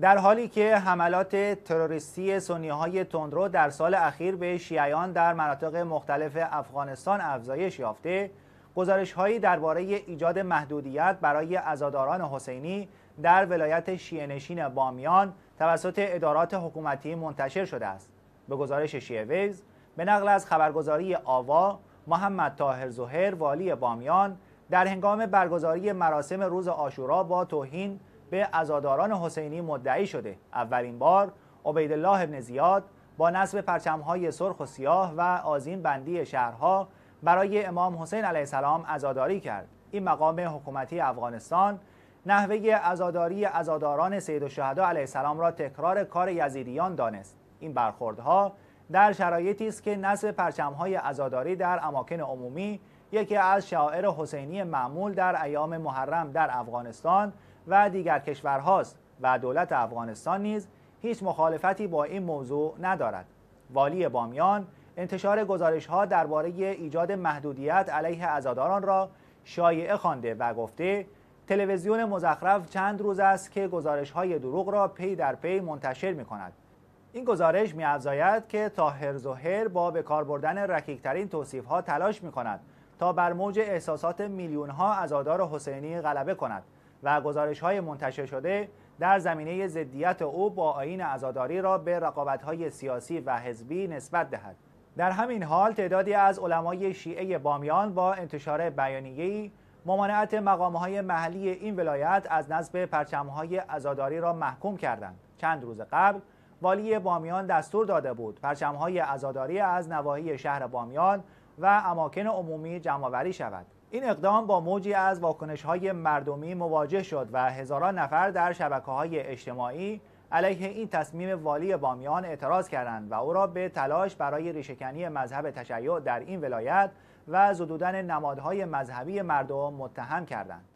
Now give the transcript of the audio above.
در حالی که حملات تروریستی سنی های تندرو در سال اخیر به شیعیان در مناطق مختلف افغانستان افزایش یافته گزارش هایی درباره ایجاد محدودیت برای ازاداران حسینی در ولایت شیعه بامیان توسط ادارات حکومتی منتشر شده است به گزارش شیعه ویز به نقل از خبرگزاری آوا محمد تاهر زهر والی بامیان در هنگام برگزاری مراسم روز آشورا با توهین به عزاداران حسینی مدعی شده اولین بار عبیدالله ابن زیاد با نصب پرچمهای سرخ و سیاه و آزین بندی شهرها برای امام حسین علیه السلام عزاداری کرد این مقام حکومتی افغانستان نحوه عزاداری عزاداران سید و علیه السلام را تکرار کار یزیدیان دانست این برخوردها در شرایطی است که نصب پرچمهای عزاداری در اماکن عمومی یکی از شعائر حسینی معمول در ایام محرم در افغانستان و دیگر کشورهاست و دولت افغانستان نیز هیچ مخالفتی با این موضوع ندارد والی بامیان انتشار گزارش ها درباره ایجاد محدودیت علیه ازاداران را شایعه خوانده و گفته تلویزیون مزخرف چند روز است که گزارش های دروغ را پی در پی منتشر می کند این گزارش میافزاید که تاهر زهر با به کار بردن رکیکترین ها تلاش کند تا بر موج احساسات میلیون‌ها از آدار حسینی غلبه کند و های منتشر شده در زمینه ضدیت او با آین ازاداری را به های سیاسی و حزبی نسبت دهد. در همین حال تعدادی از علمای شیعه بامیان با انتشار بیانیه‌ای ممانعت مقامهای محلی این ولایت از نصب پرچمهای ازاداری را محکوم کردند. چند روز قبل والی بامیان دستور داده بود پرچمهای عزاداری از نواحی شهر بامیان و اماکن عمومی جمعآوری شود این اقدام با موجی از واکنش های مردمی مواجه شد و هزاران نفر در شبکه های اجتماعی علیه این تصمیم والی بامیان اعتراض کردند و او را به تلاش برای ریشهکنی مذهب تشیع در این ولایت و زدودن نمادهای مذهبی مردم متهم کردند.